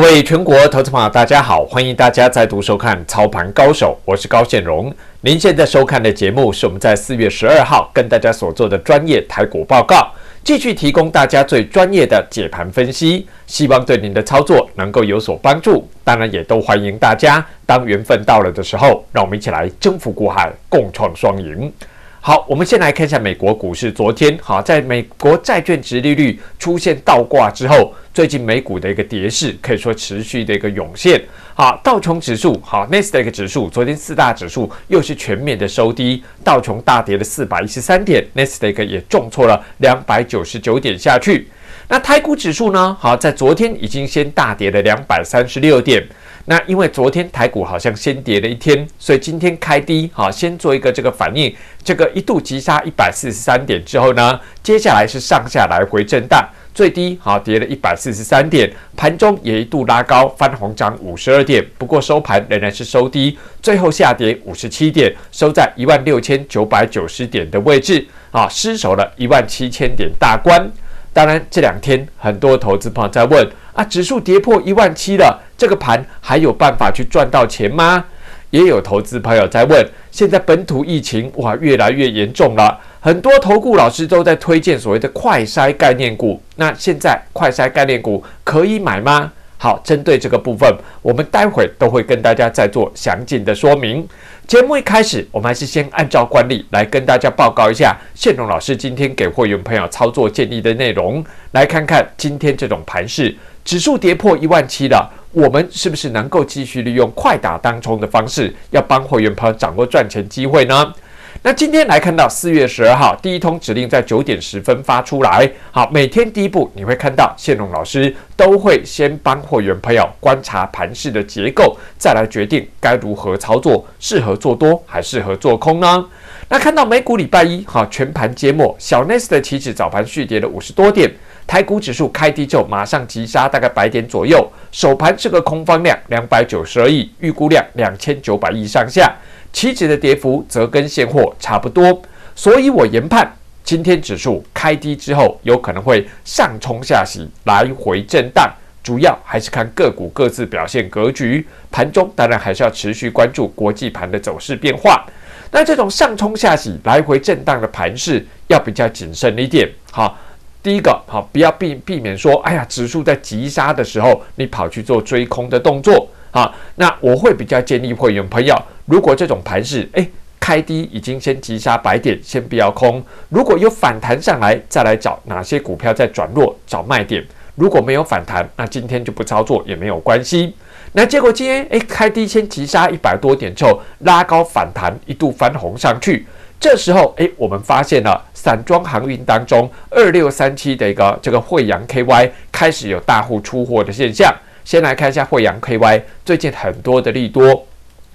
各位全国投资朋友，大家好！欢迎大家再度收看《操盘高手》，我是高现荣。您现在收看的节目是我们在四月十二号跟大家所做的专业台股报告，继续提供大家最专业的解盘分析，希望对您的操作能够有所帮助。当然，也都欢迎大家，当缘分到了的时候，让我们一起来征服股海，共创双赢。好，我们先来看一下美国股市。昨天，好，在美国债券值利率出现倒挂之后，最近美股的一个跌势可以说持续的一个涌现。好，道琼指数，好，t 斯达克指数，昨天四大指数又是全面的收低，道琼大跌了四百一十三点，t 斯达克也重挫了两百九十九点下去。那台股指数呢？好，在昨天已经先大跌了两百三十六点。那因为昨天台股好像先跌了一天，所以今天开低，好，先做一个这个反应。这个一度急杀一百四十三点之后呢，接下来是上下来回震荡，最低好跌了一百四十三点，盘中也一度拉高翻红，涨五十二点。不过收盘仍然是收低，最后下跌五十七点，收在一万六千九百九十点的位置，啊，失守了一万七千点大关。当然，这两天很多投资朋友在问啊，指数跌破一万七了，这个盘还有办法去赚到钱吗？也有投资朋友在问，现在本土疫情哇越来越严重了，很多投顾老师都在推荐所谓的快筛概念股，那现在快筛概念股可以买吗？好，针对这个部分，我们待会都会跟大家再做详尽的说明。节目一开始，我们还是先按照惯例来跟大家报告一下，谢荣老师今天给会员朋友操作建议的内容。来看看今天这种盘势，指数跌破一万七了，我们是不是能够继续利用快打当冲的方式，要帮会员朋友掌握赚钱机会呢？那今天来看到四月十二号第一通指令在九点十分发出来，好，每天第一步你会看到谢龙老师都会先帮会员朋友观察盘势的结构，再来决定该如何操作，适合做多还是适合做空呢？那看到美股礼拜一哈全盘揭幕，小 n s s 的期指早盘续跌了五十多点，台股指数开低之马上急杀，大概百点左右。首盘是个空方量两百九十亿，预估量两千九百亿上下。期指的跌幅则跟现货差不多，所以我研判今天指数开低之后有可能会上冲下洗，来回震荡，主要还是看个股各自表现格局。盘中当然还是要持续关注国际盘的走势变化。那这种上冲下洗、来回震荡的盘势，要比较谨慎一点。好，第一个，好，不要避避免说，哎呀，指数在急杀的时候，你跑去做追空的动作。好，那我会比较建议会员朋友，如果这种盘势，哎，开低已经先急杀白点，先不要空，如果有反弹上来，再来找哪些股票在转弱，找卖点。如果没有反弹，那今天就不操作也没有关系。那结果今天诶开低先急杀一百多点之后拉高反弹，一度翻红上去。这时候诶我们发现了散装航运当中二六三七的一个这个惠阳 KY 开始有大户出货的现象。先来看一下惠阳 KY 最近很多的利多。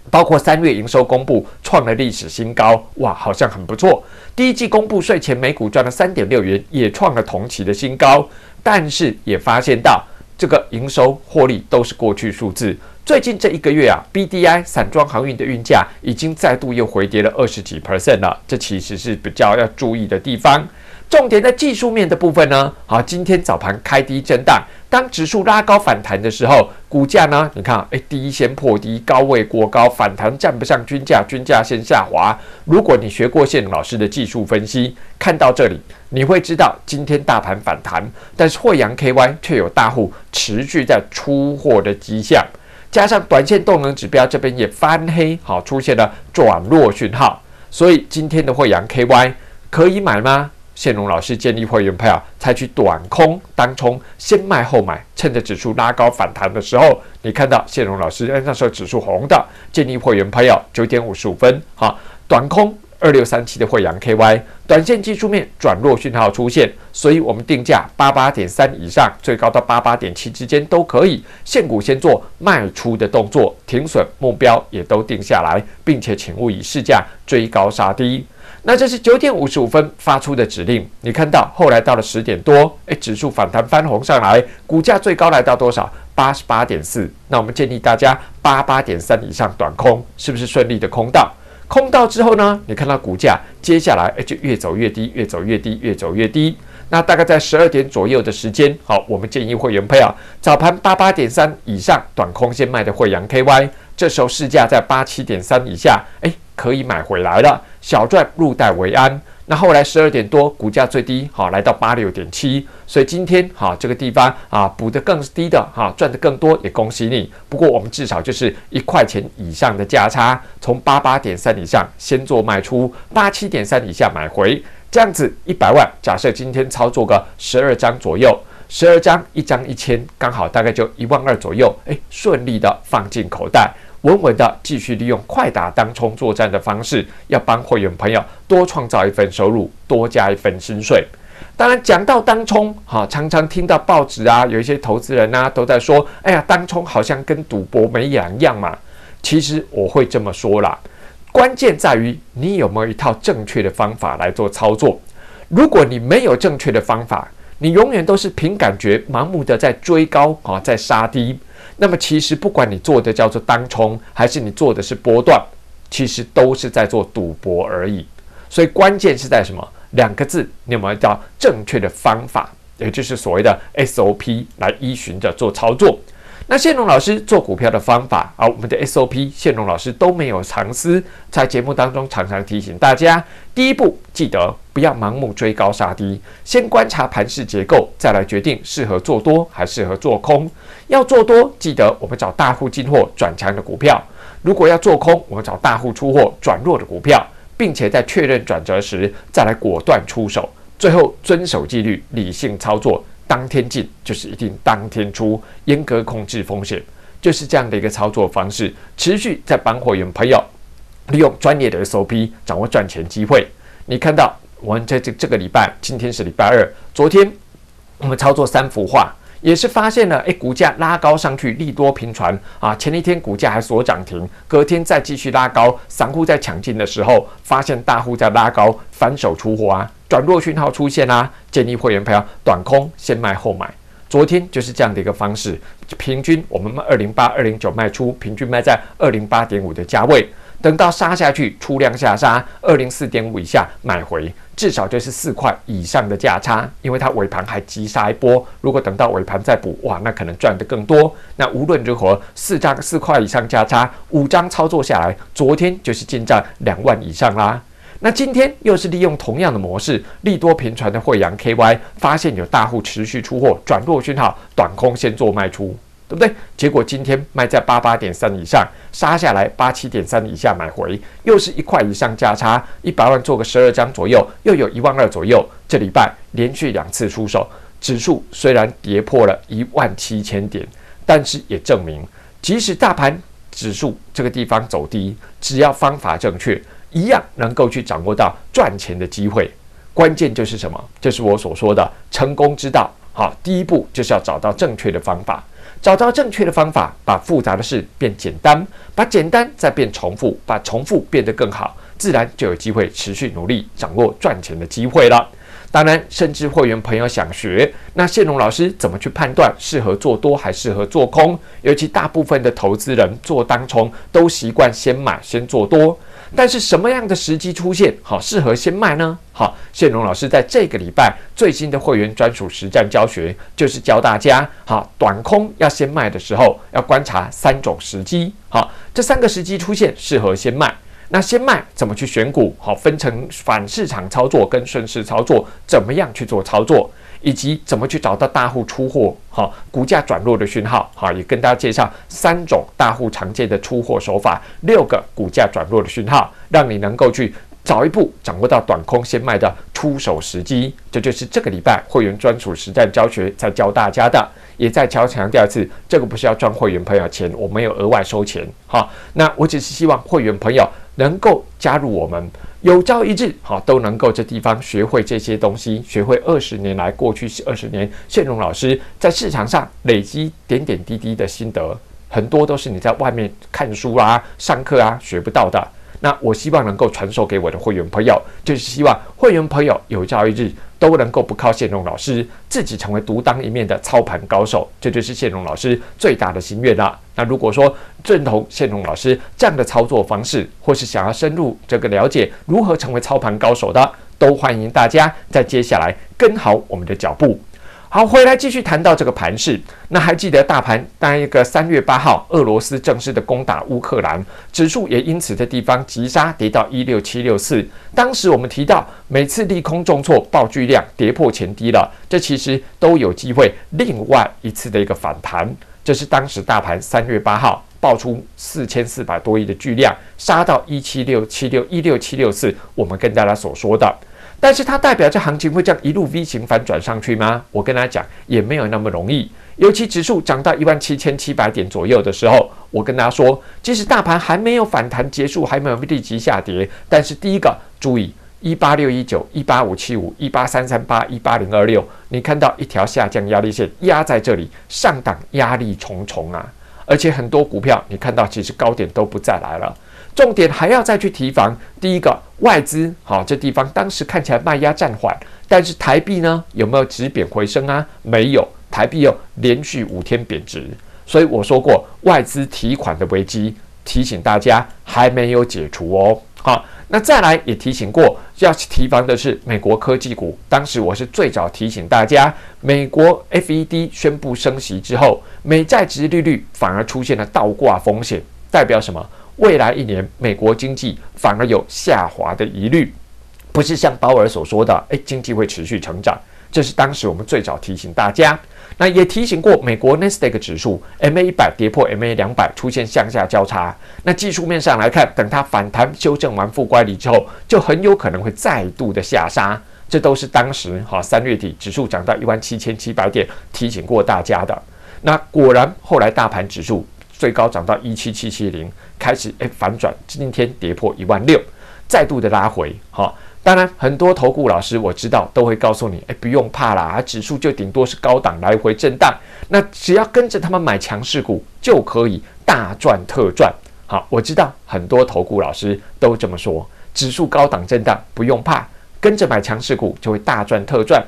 包括三月营收公布创了历史新高，哇，好像很不错。第一季公布税前每股赚了三点六元，也创了同期的新高。但是也发现到，这个营收获利都是过去数字。最近这一个月啊，BDI 散装航运的运价已经再度又回跌了二十几 percent 了，这其实是比较要注意的地方。重点在技术面的部分呢？好，今天早盘开低震荡，当指数拉高反弹的时候，股价呢？你看，哎，第一线破低高位过高，反弹站不上均价，均价先下滑。如果你学过线老师的技术分析，看到这里你会知道，今天大盘反弹，但是汇阳 KY 却有大户持续在出货的迹象，加上短线动能指标这边也翻黑，好出现了转弱讯号，所以今天的汇阳 KY 可以买吗？谢龙老师建立会员派啊，采取短空当冲，先卖后买，趁着指数拉高反弹的时候，你看到谢龙老师，那时候指数红的，建立会员派啊，九点五十五分哈，短空。二六三七的惠阳 KY，短线技术面转弱讯号出现，所以我们定价八八点三以上，最高到八八点七之间都可以。现股先做卖出的动作，停损目标也都定下来，并且请勿以市价追高杀低。那这是九点五十五分发出的指令，你看到后来到了十点多，哎，指数反弹翻红上来，股价最高来到多少？八十八点四。那我们建议大家八八点三以上短空，是不是顺利的空到？空到之后呢？你看到股价接下来哎就越走越低，越走越低，越走越低。那大概在十二点左右的时间，好，我们建议会员配啊，早盘八八点三以上，短空先卖的惠阳 KY，这时候市价在八七点三以下，哎。可以买回来了，小赚入袋为安。那后来十二点多，股价最低，好，来到八六点七。所以今天好这个地方啊，补得更低的哈，赚得更多，也恭喜你。不过我们至少就是一块钱以上的价差，从八八点三以上先做卖出，八七点三以下买回，这样子一百万，假设今天操作个十二张左右，十二张一张一千，刚好大概就一万二左右，哎，顺利的放进口袋。稳稳的继续利用快打当冲作战的方式，要帮会员朋友多创造一份收入，多加一份薪水。当然，讲到当冲哈，常常听到报纸啊，有一些投资人啊都在说：“哎呀，当冲好像跟赌博没两样嘛。”其实我会这么说啦，关键在于你有没有一套正确的方法来做操作。如果你没有正确的方法，你永远都是凭感觉、盲目的在追高啊，在杀低。那么其实不管你做的叫做当冲，还是你做的是波段，其实都是在做赌博而已。所以关键是在什么？两个字，你有没有叫正确的方法，也就是所谓的 SOP 来依循着做操作。那谢龙老师做股票的方法啊，我们的 SOP，谢龙老师都没有藏私，在节目当中常常提醒大家：第一步，记得不要盲目追高杀低，先观察盘势结构，再来决定适合做多还是适合做空。要做多，记得我们找大户进货转强的股票；如果要做空，我们找大户出货转弱的股票，并且在确认转折时再来果断出手。最后，遵守纪律，理性操作，当天进就是一定当天出，严格控制风险，就是这样的一个操作方式。持续在帮会员朋友利用专业的 SOP 掌握赚钱机会。你看到我们在这这个礼拜，今天是礼拜二，昨天我们操作三幅画。也是发现了，哎，股价拉高上去，利多频传啊！前一天股价还锁涨停，隔天再继续拉高，散户在抢进的时候，发现大户在拉高，反手出货啊，转弱讯号出现啦，建议会员友短空，先卖后买。昨天就是这样的一个方式，平均我们二零八二零九卖出，平均卖在二零八点五的价位。等到杀下去，出量下杀，二零四点五以下买回，至少就是四块以上的价差，因为它尾盘还急杀一波。如果等到尾盘再补，哇，那可能赚得更多。那无论如何，四张四块以上价差，五张操作下来，昨天就是进账两万以上啦。那今天又是利用同样的模式，利多平传的惠阳 KY，发现有大户持续出货，转弱讯号，短空先做卖出。对不对？结果今天卖在八八点三以上，杀下来八七点三以下买回，又是一块以上价差，一百万做个十二张左右，又有一万二左右。这礼拜连续两次出手，指数虽然跌破了一万七千点，但是也证明，即使大盘指数这个地方走低，只要方法正确，一样能够去掌握到赚钱的机会。关键就是什么？就是我所说的成功之道。好，第一步就是要找到正确的方法。找到正确的方法，把复杂的事变简单，把简单再变重复，把重复变得更好，自然就有机会持续努力，掌握赚钱的机会了。当然，甚至会员朋友想学，那谢龙老师怎么去判断适合做多还适合做空？尤其大部分的投资人做单冲都习惯先买先做多。但是什么样的时机出现好适合先卖呢？好，谢龙老师在这个礼拜最新的会员专属实战教学，就是教大家好短空要先卖的时候，要观察三种时机。好，这三个时机出现适合先卖，那先卖怎么去选股？好，分成反市场操作跟顺势操作，怎么样去做操作？以及怎么去找到大户出货，哈，股价转弱的讯号，哈，也跟大家介绍三种大户常见的出货手法，六个股价转弱的讯号，让你能够去早一步掌握到短空先卖的出手时机。这就是这个礼拜会员专属实战教学在教大家的，也在强调一次，这个不是要赚会员朋友钱，我没有额外收钱，哈，那我只是希望会员朋友能够加入我们。有朝一日，好都能够这地方学会这些东西，学会二十年来过去二十年，谢荣老师在市场上累积点点滴滴的心得，很多都是你在外面看书啊、上课啊学不到的。那我希望能够传授给我的会员朋友，就是希望会员朋友有朝一日。都能够不靠谢龙老师，自己成为独当一面的操盘高手，这就是谢龙老师最大的心愿了。那如果说认同谢龙老师这样的操作方式，或是想要深入这个了解如何成为操盘高手的，都欢迎大家在接下来跟好我们的脚步。好，回来继续谈到这个盘势。那还记得大盘当一个三月八号，俄罗斯正式的攻打乌克兰，指数也因此的地方急杀，跌到一六七六四。当时我们提到，每次利空重挫，暴巨量跌破前低了，这其实都有机会另外一次的一个反弹。这是当时大盘三月八号爆出四千四百多亿的巨量，杀到一七六七六一六七六四。我们跟大家所说的。但是它代表这行情会这样一路 V 型反转上去吗？我跟大家讲，也没有那么容易。尤其指数涨到一万七千七百点左右的时候，我跟大家说，即使大盘还没有反弹结束，还没有立即下跌，但是第一个注意，一八六一九、一八五七五、一八三三八、一八零二六，你看到一条下降压力线压在这里，上档压力重重啊！而且很多股票，你看到其实高点都不再来了。重点还要再去提防。第一个外资，好，这地方当时看起来卖压暂缓，但是台币呢有没有止贬回升啊？没有，台币又连续五天贬值。所以我说过，外资提款的危机提醒大家还没有解除哦。好，那再来也提醒过，要提防的是美国科技股。当时我是最早提醒大家，美国 FED 宣布升息之后，美债值利率反而出现了倒挂风险，代表什么？未来一年，美国经济反而有下滑的疑虑，不是像鲍尔所说的“诶，经济会持续成长”，这是当时我们最早提醒大家。那也提醒过美国纳斯达克指数，MA 一百跌破 MA 两百，出现向下交叉。那技术面上来看，等它反弹修正完负乖离之后，就很有可能会再度的下杀。这都是当时哈三月底指数涨到一万七千七百点提醒过大家的。那果然后来大盘指数。最高涨到一七七七零，开始哎反转，今天跌破一万六，再度的拉回。好，当然很多投顾老师我知道都会告诉你，哎不用怕啦，指数就顶多是高档来回震荡，那只要跟着他们买强势股就可以大赚特赚。好，我知道很多投顾老师都这么说，指数高档震荡不用怕，跟着买强势股就会大赚特赚。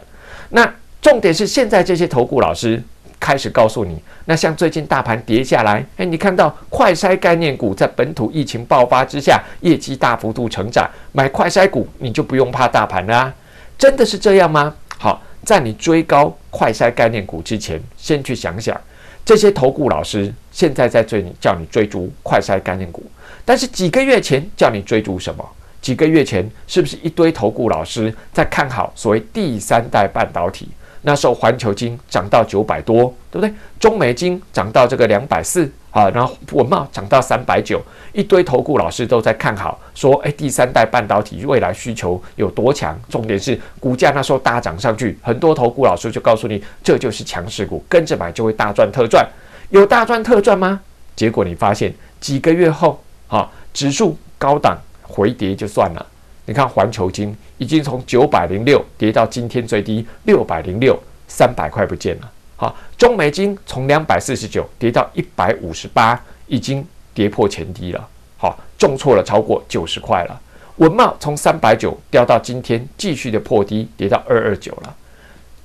那重点是现在这些投顾老师。开始告诉你，那像最近大盘跌下来，哎，你看到快筛概念股在本土疫情爆发之下业绩大幅度成长，买快筛股你就不用怕大盘啦，真的是这样吗？好，在你追高快筛概念股之前，先去想想，这些投顾老师现在在追你，叫你追逐快筛概念股，但是几个月前叫你追逐什么？几个月前是不是一堆投顾老师在看好所谓第三代半导体？那时候环球金涨到九百多，对不对？中美金涨到这个两百四，啊，然后文茂涨到三百九，一堆投顾老师都在看好，说，哎，第三代半导体未来需求有多强？重点是股价那时候大涨上去，很多投顾老师就告诉你，这就是强势股，跟着买就会大赚特赚，有大赚特赚吗？结果你发现几个月后，啊，指数高档回跌就算了。你看环球金已经从九百零六跌到今天最低六百零六，三百块不见了。好，中美金从两百四十九跌到一百五十八，已经跌破前低了。好，重挫了超过九十块了。文茂从三百九掉到今天继续的破低，跌到二二九了。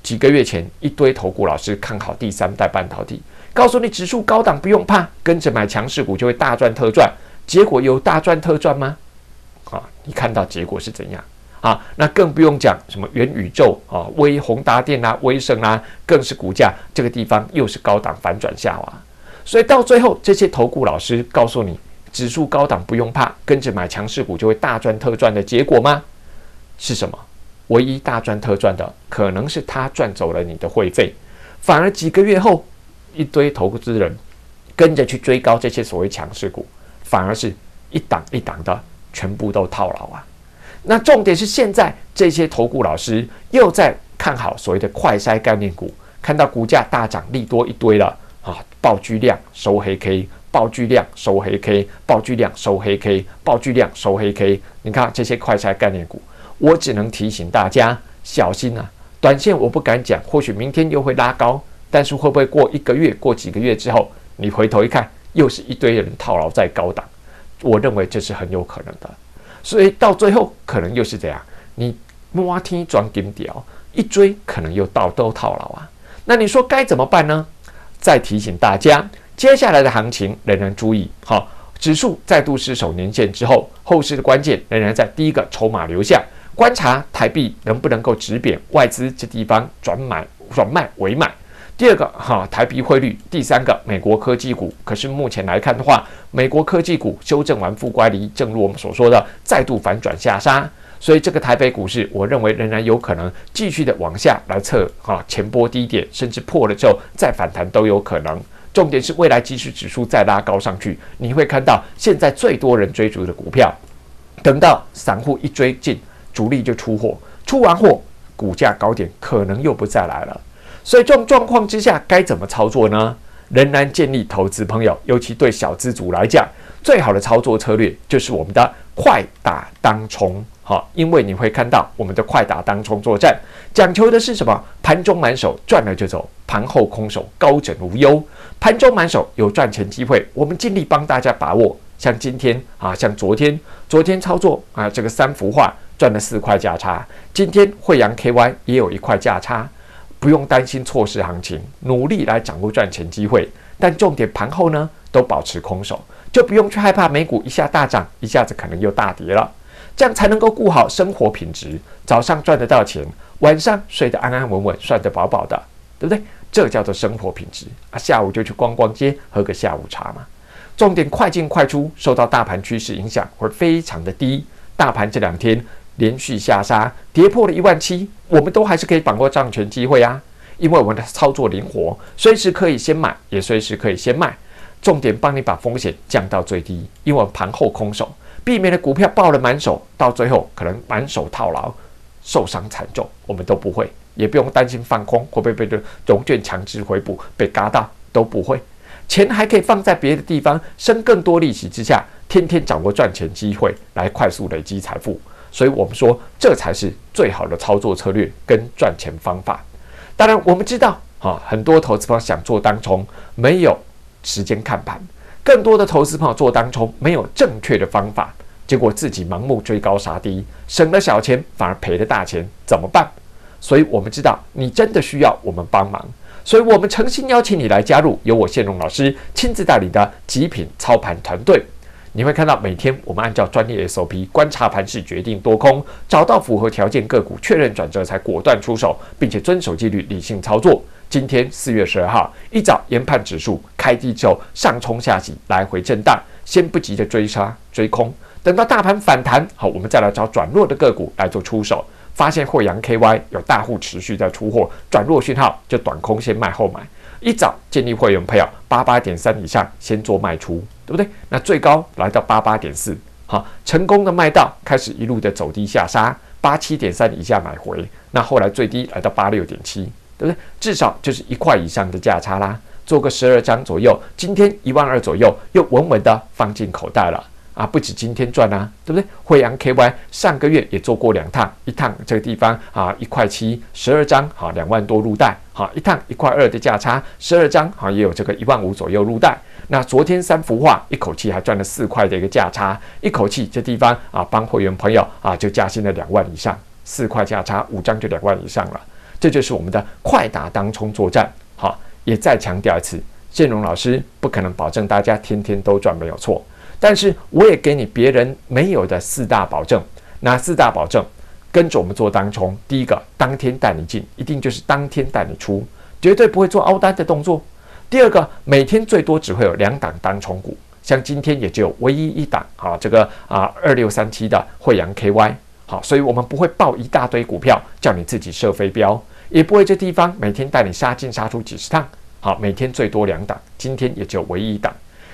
几个月前，一堆投顾老师看好第三代半导体，告诉你指数高档不用怕，跟着买强势股就会大赚特赚。结果有大赚特赚吗？啊，你看到结果是怎样？啊，那更不用讲什么元宇宙啊、微宏达电啊、微盛啊，更是股价这个地方又是高档反转下滑。所以到最后，这些投顾老师告诉你，指数高档不用怕，跟着买强势股就会大赚特赚的结果吗？是什么？唯一大赚特赚的可能是他赚走了你的会费，反而几个月后，一堆投资人跟着去追高这些所谓强势股，反而是一档一档的。全部都套牢啊！那重点是现在这些投顾老师又在看好所谓的快筛概念股，看到股价大涨利多一堆了啊！暴巨量收黑 K，暴巨量收黑 K，暴巨量收黑 K，暴巨量收黑 K。你看这些快衰概念股，我只能提醒大家小心啊！短线我不敢讲，或许明天又会拉高，但是会不会过一个月、过几个月之后，你回头一看，又是一堆人套牢在高档？我认为这是很有可能的，所以到最后可能又是这样，你摸天转地哦，一追可能又到都套牢啊。那你说该怎么办呢？再提醒大家，接下来的行情仍然注意。好，指数再度失守年线之后，后市的关键仍然在第一个筹码流向，观察台币能不能够止贬，外资这地方转买转卖为买。第二个哈台币汇率，第三个美国科技股。可是目前来看的话，美国科技股修正完负乖离，正如我们所说的，再度反转下杀。所以这个台北股市，我认为仍然有可能继续的往下来测哈前波低点，甚至破了之后再反弹都有可能。重点是未来即使指数再拉高上去，你会看到现在最多人追逐的股票，等到散户一追进，主力就出货，出完货股价高点可能又不再来了。所以这种状况之下该怎么操作呢？仍然建议投资朋友，尤其对小资主来讲，最好的操作策略就是我们的快打当冲。好，因为你会看到我们的快打当冲作战，讲求的是什么？盘中满手赚了就走，盘后空手高枕无忧。盘中满手有赚钱机会，我们尽力帮大家把握。像今天啊，像昨天，昨天操作啊这个三幅画赚了四块价差，今天惠阳 KY 也有一块价差。不用担心错失行情，努力来掌握赚钱机会，但重点盘后呢都保持空手，就不用去害怕美股一下大涨，一下子可能又大跌了。这样才能够顾好生活品质，早上赚得到钱，晚上睡得安安稳稳，睡得饱饱的，对不对？这叫做生活品质啊。下午就去逛逛街，喝个下午茶嘛。重点快进快出，受到大盘趋势影响会非常的低。大盘这两天。连续下杀，跌破了一万七，我们都还是可以把握赚权机会啊！因为我们的操作灵活，随时可以先买，也随时可以先卖，重点帮你把风险降到最低。因为盘后空手，避免了股票爆了满手，到最后可能满手套牢，受伤惨重。我们都不会，也不用担心放空会不被被融券强制回补，被嘎到都不会。钱还可以放在别的地方，生更多利息之下，天天掌握赚钱机会，来快速累积财富。所以我们说，这才是最好的操作策略跟赚钱方法。当然，我们知道啊，很多投资方想做单冲，没有时间看盘；更多的投资朋友做单冲，没有正确的方法，结果自己盲目追高杀低，省了小钱反而赔了大钱，怎么办？所以我们知道，你真的需要我们帮忙，所以我们诚心邀请你来加入由我谢荣老师亲自带领的极品操盘团队。你会看到，每天我们按照专业 SOP 观察盘势，决定多空，找到符合条件个股，确认转折才果断出手，并且遵守纪律，理性操作。今天四月十二号一早研判指数开低后上冲下洗，来回震荡，先不急着追杀追空，等到大盘反弹好，我们再来找转弱的个股来做出手。发现惠阳 KY 有大户持续在出货，转弱讯号就短空，先卖后买。一早建立会员配额八八点三以上先做卖出。对不对？那最高来到八八点四，好，成功的卖到，开始一路的走低下杀，八七点三以下买回。那后来最低来到八六点七，对不对？至少就是一块以上的价差啦，做个十二张左右，今天一万二左右，又稳稳的放进口袋了。啊，不止今天赚啊，对不对？惠阳 KY 上个月也做过两趟，一趟这个地方啊，一块七十二张，好两万多入袋，好一趟一块二的价差，十二张好也有这个一万五左右入袋。那昨天三幅画一口气还赚了四块的一个价差，一口气这地方啊，帮会员朋友啊就加薪了两万以上，四块价差五张就两万以上了。这就是我们的快打当冲作战，好，也再强调一次，建荣老师不可能保证大家天天都赚，没有错。但是我也给你别人没有的四大保证，哪四大保证？跟着我们做单冲，第一个，当天带你进，一定就是当天带你出，绝对不会做凹单的动作。第二个，每天最多只会有两档单冲股，像今天也就唯一一档，啊，这个啊二六三七的惠阳 KY，好，所以我们不会报一大堆股票叫你自己设飞镖，也不会这地方每天带你杀进杀出几十趟，好，每天最多两档，今天也就唯一一档。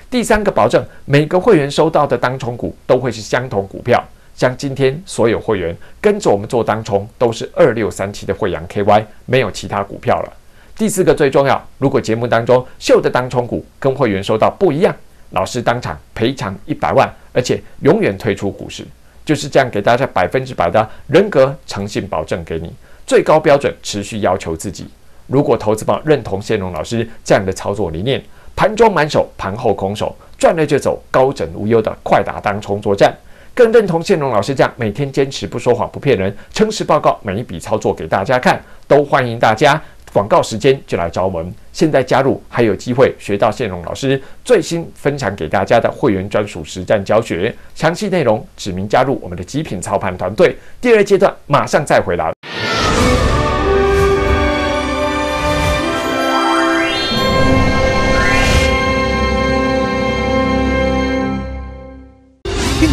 第三个保证，每个会员收到的当冲股都会是相同股票，像今天所有会员跟着我们做当冲都是二六三七的惠阳 KY，没有其他股票了。第四个最重要，如果节目当中秀的当冲股跟会员收到不一样，老师当场赔偿一百万，而且永远退出股市，就是这样给大家百分之百的人格诚信保证给你，最高标准持续要求自己。如果投资方认同谢龙老师这样的操作理念。盘中满手，盘后空手，赚了就走，高枕无忧的快打单冲作战。更认同线荣老师这样，每天坚持不说谎不骗人，诚实报告每一笔操作给大家看，都欢迎大家。广告时间就来招门，现在加入还有机会学到线荣老师最新分享给大家的会员专属实战教学，详细内容指明加入我们的极品操盘团队。第二阶段马上再回来。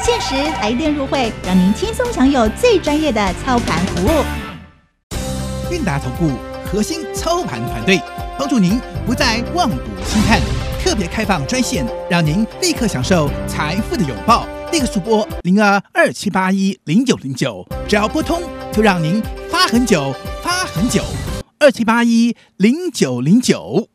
限时来电入会，让您轻松享有最专业的操盘服务。韵达投顾核心操盘团队，帮助您不再望股兴叹。特别开放专线，让您立刻享受财富的拥抱。立刻速拨零二二七八一零九零九，只要拨通，就让您发很久，发很久。二七八一零九零九。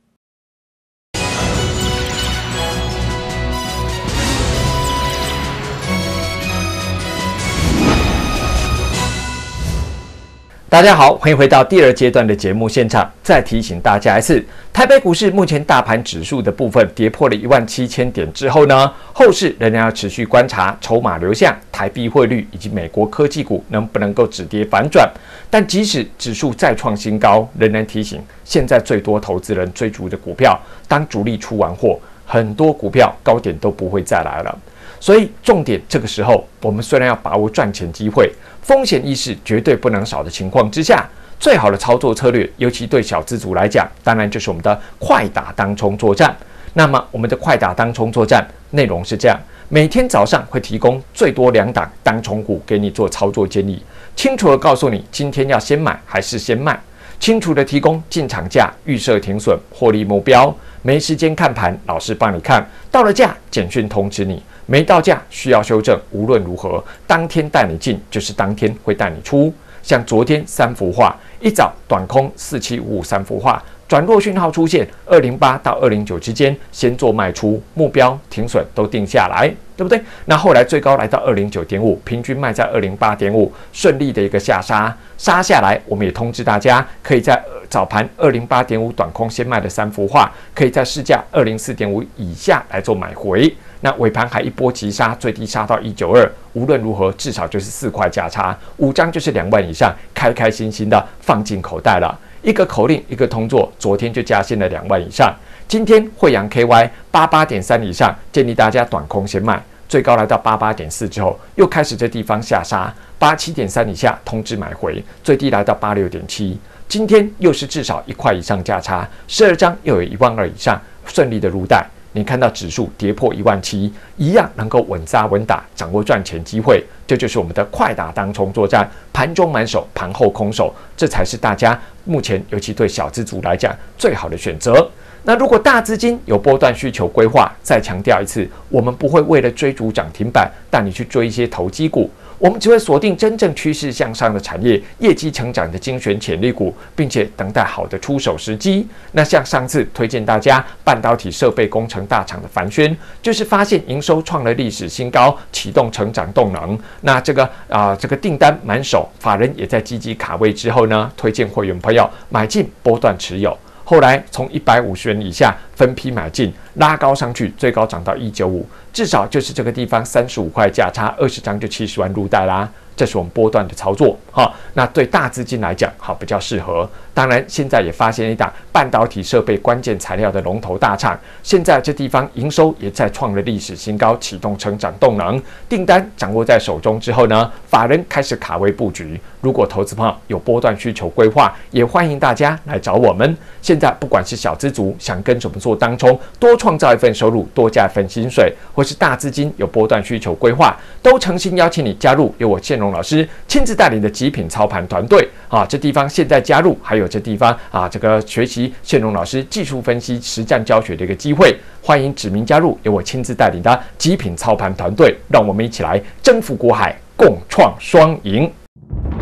大家好，欢迎回到第二阶段的节目现场。再提醒大家一次，台北股市目前大盘指数的部分跌破了一万七千点之后呢，后市仍然要持续观察筹码流向、台币汇率以及美国科技股能不能够止跌反转。但即使指数再创新高，仍然提醒，现在最多投资人追逐的股票，当主力出完货，很多股票高点都不会再来了。所以，重点这个时候，我们虽然要把握赚钱机会，风险意识绝对不能少的情况之下，最好的操作策略，尤其对小资主来讲，当然就是我们的快打当冲作战。那么，我们的快打当冲作战内容是这样：每天早上会提供最多两档当冲股给你做操作建议，清楚的告诉你今天要先买还是先卖，清楚的提供进场价、预设停损、获利目标。没时间看盘，老师帮你看，到了价，简讯通知你。没到价需要修正，无论如何，当天带你进就是当天会带你出。像昨天三幅画，一早短空四七五五三幅画转弱讯号出现，二零八到二零九之间先做卖出，目标停损都定下来，对不对？那后来最高来到二零九点五，平均卖在二零八点五，顺利的一个下杀，杀下来我们也通知大家，可以在早盘二零八点五短空先卖的三幅画，可以在市价二零四点五以下来做买回。那尾盘还一波急杀，最低杀到一九二，无论如何至少就是四块价差，五张就是两万以上，开开心心的放进口袋了。一个口令，一个通做，昨天就加薪了两万以上。今天惠阳 KY 八八点三以上，建议大家短空先卖，最高来到八八点四之后，又开始这地方下杀，八七点三以下通知买回，最低来到八六点七，今天又是至少一块以上价差，十二张又有一万二以上，顺利的入袋。你看到指数跌破一万七，一样能够稳扎稳打，掌握赚钱机会。这就是我们的快打当冲作战，盘中满手，盘后空手，这才是大家目前，尤其对小资族来讲，最好的选择。那如果大资金有波段需求规划，再强调一次，我们不会为了追逐涨停板带你去追一些投机股。我们只会锁定真正趋势向上的产业，业绩成长的精选潜力股，并且等待好的出手时机。那像上次推荐大家半导体设备工程大厂的凡轩，就是发现营收创了历史新高，启动成长动能。那这个啊，这个订单满手，法人也在积极卡位之后呢，推荐会员朋友买进波段持有。后来从一百五十元以下。分批买进，拉高上去，最高涨到一九五，至少就是这个地方三十五块价差二十张就七十万入袋啦。这是我们波段的操作，哈。那对大资金来讲，好，比较适合。当然，现在也发现一档半导体设备关键材料的龙头大厂，现在这地方营收也在创了历史新高，启动成长动能，订单掌握在手中之后呢，法人开始卡位布局。如果投资方有波段需求规划，也欢迎大家来找我们。现在不管是小资族想跟什么。做当中，多创造一份收入，多加一份薪水，或是大资金有波段需求规划，都诚心邀请你加入由我建荣老师亲自带领的极品操盘团队啊！这地方现在加入，还有这地方啊，这个学习建荣老师技术分析实战教学的一个机会，欢迎指名加入由我亲自带领的极品操盘团队，让我们一起来征服国海，共创双赢。